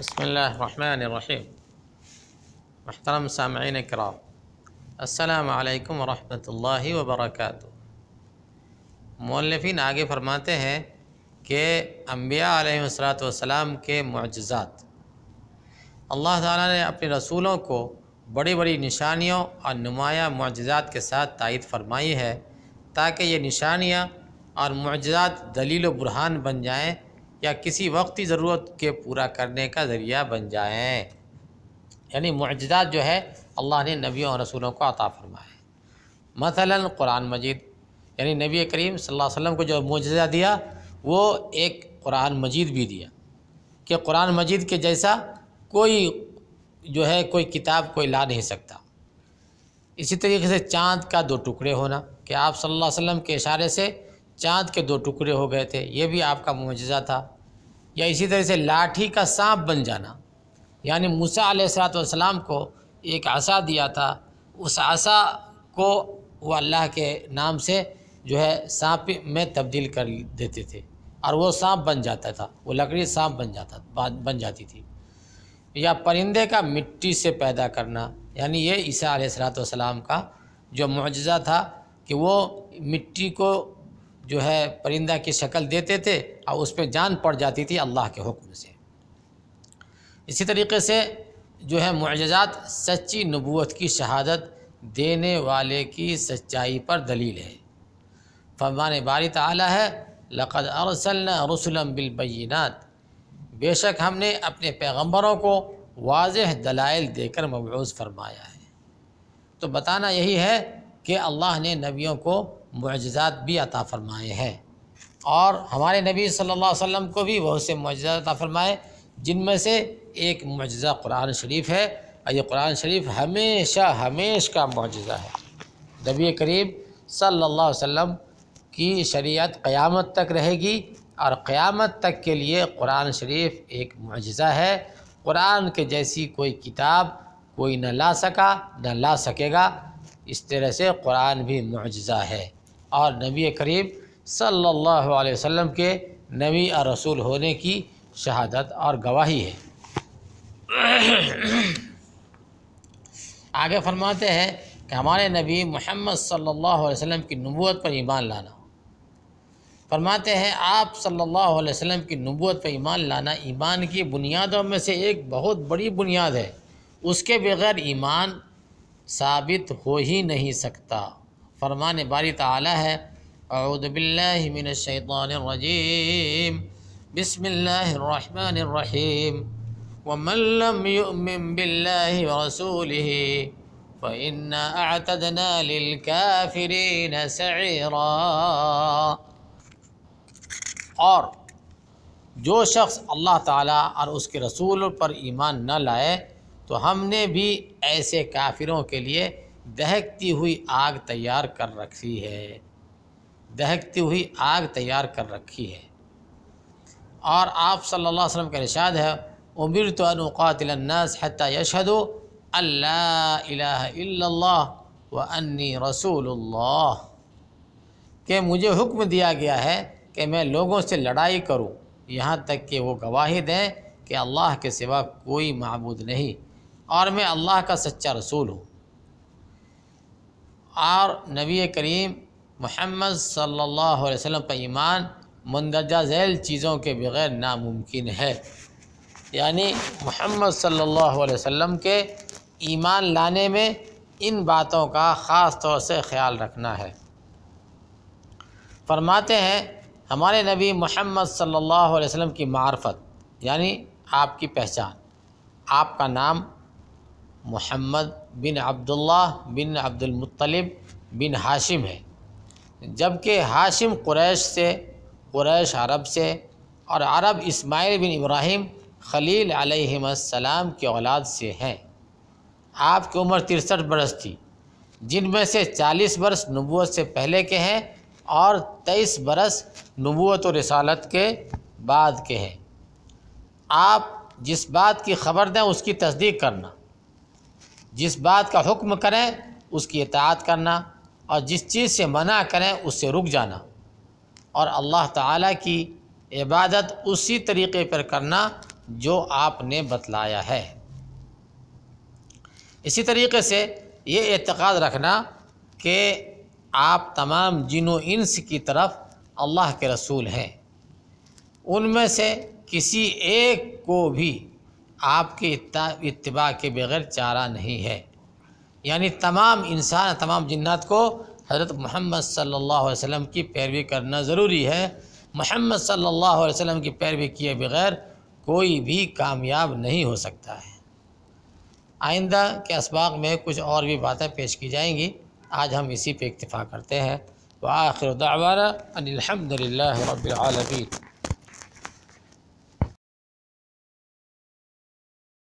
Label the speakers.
Speaker 1: بسم اللہ الرحیم محترم سامعین کراؤ السلام علیکم ورحمۃ اللہ وبرکاتہ مولفین آگے فرماتے ہیں کہ انبیاء علیہ السلام والسلام کے معجزات اللہ تعالیٰ نے اپنے رسولوں کو بڑی بڑی نشانیوں اور نمایاں معجزات کے ساتھ تائید فرمائی ہے تاکہ یہ نشانیاں اور معجزات دلیل و برہان بن جائیں یا کسی وقتی ضرورت کے پورا کرنے کا ذریعہ بن جائیں یعنی معجزات جو ہے اللہ نے نبیوں اور رسولوں کو عطا فرمائے مثلا قرآن مجید یعنی نبی کریم صلی اللہ علیہ وسلم کو جو معجزہ دیا وہ ایک قرآن مجید بھی دیا کہ قرآن مجید کے جیسا کوئی جو ہے کوئی کتاب کوئی لا نہیں سکتا اسی طریقے سے چاند کا دو ٹکڑے ہونا کہ آپ صلی اللہ علیہ وسلم کے اشارے سے چاند کے دو ٹکڑے ہو گئے تھے یہ بھی آپ کا معجزہ تھا یا اسی طرح سے لاٹھی کا سانپ بن جانا یعنی موسیٰ علیہ سرات والسلام کو ایک عصا دیا تھا اس عصا کو وہ اللہ کے نام سے جو ہے سانپ میں تبدیل کر دیتے تھے اور وہ سانپ بن جاتا تھا وہ لکڑی سانپ بن جاتا بن جاتی تھی یا پرندے کا مٹی سے پیدا کرنا یعنی یہ عیسیٰ علیہ سرات والسلام کا جو معجزہ تھا کہ وہ مٹی کو جو ہے پرندہ کی شکل دیتے تھے اور اس پہ جان پڑ جاتی تھی اللہ کے حکم سے اسی طریقے سے جو ہے معجزات سچی نبوت کی شہادت دینے والے کی سچائی پر دلیل ہے فرمان باری تعالی ہے لقد ارسلنا رسلم بالبینات بے شک ہم نے اپنے پیغمبروں کو واضح دلائل دے کر مبعوث فرمایا ہے تو بتانا یہی ہے کہ اللہ نے نبیوں کو معجزات بھی عطا فرمائے ہیں اور ہمارے نبی صلی اللہ علیہ وسلم کو بھی بہت سے معجزات عطا فرمائے جن میں سے ایک معجزہ قرآن شریف ہے اور یہ قرآن شریف ہمیشہ ہمیش کا معجزہ ہے نبی کریم صلی اللہ علیہ وسلم کی شریعت قیامت تک رہے گی اور قیامت تک کے لیے قرآن شریف ایک معجزہ ہے قرآن کے جیسی کوئی کتاب کوئی نہ لا سکا نہ لا سکے گا اس طرح سے قرآن بھی معجزہ ہے اور نبی کریم صلی اللہ علیہ وسلم کے نبی اور رسول ہونے کی شہادت اور گواہی ہے آگے فرماتے ہیں کہ ہمارے نبی محمد صلی اللہ علیہ وسلم کی نبوت پر ایمان لانا فرماتے ہیں آپ صلی اللہ علیہ وسلم کی نبوت پر ایمان لانا ایمان کی بنیادوں میں سے ایک بہت بڑی بنیاد ہے اس کے بغیر ایمان ثابت ہو ہی نہیں سکتا فرمان باری تعالی ہے اعوذ باللہ من الشیطان الرجیم بسم اللہ الرحمن الرحیم ومن لم يؤمن ورسوله رسول فرین شر اور جو شخص اللہ تعالیٰ اور اس کے رسول پر ایمان نہ لائے تو ہم نے بھی ایسے کافروں کے لیے دہکتی ہوئی آگ تیار کر رکھی ہے دہکتی ہوئی آگ تیار کر رکھی ہے اور آپ صلی اللہ علیہ وسلم کا رشاد ہے امر تو اللہ الہ اللہ و انی رسول اللہ کہ مجھے حکم دیا گیا ہے کہ میں لوگوں سے لڑائی کروں یہاں تک کہ وہ گواہی دیں کہ اللہ کے سوا کوئی معبود نہیں اور میں اللہ کا سچا رسول ہوں اور نبی کریم محمد صلی اللہ علیہ وسلم پر کا ایمان مندرجہ ذیل چیزوں کے بغیر ناممکن ہے یعنی محمد صلی اللہ علیہ وسلم کے ایمان لانے میں ان باتوں کا خاص طور سے خیال رکھنا ہے فرماتے ہیں ہمارے نبی محمد صلی اللہ علیہ وسلم کی معرفت یعنی آپ کی پہچان آپ کا نام محمد بن عبداللہ بن عبد المطلب بن ہاشم ہے جبکہ ہاشم قریش سے قریش عرب سے اور عرب اسماعیل بن ابراہیم خلیل علیہ السلام کے اولاد سے ہیں آپ کی عمر ترسٹھ برس تھی جن میں سے چالیس برس نبوت سے پہلے کے ہیں اور تیئس برس نبوت و رسالت کے بعد کے ہیں آپ جس بات کی خبر دیں اس کی تصدیق کرنا جس بات کا حکم کریں اس کی اطاعت کرنا اور جس چیز سے منع کریں اس سے رک جانا اور اللہ تعالیٰ کی عبادت اسی طریقے پر کرنا جو آپ نے بتلایا ہے اسی طریقے سے یہ اعتقاد رکھنا کہ آپ تمام جن و انس کی طرف اللہ کے رسول ہیں ان میں سے کسی ایک کو بھی آپ کے اتباع کے بغیر چارہ نہیں ہے یعنی تمام انسان تمام جنات کو حضرت محمد صلی اللہ علیہ وسلم کی پیروی کرنا ضروری ہے محمد صلی اللہ علیہ وسلم کی پیروی کیے بغیر کوئی بھی کامیاب نہیں ہو سکتا ہے آئندہ کے اسباق میں کچھ اور بھی باتیں پیش کی جائیں گی آج ہم اسی پہ اکتفا کرتے ہیں وآخر دعوانا الحمد للہ رب العالمین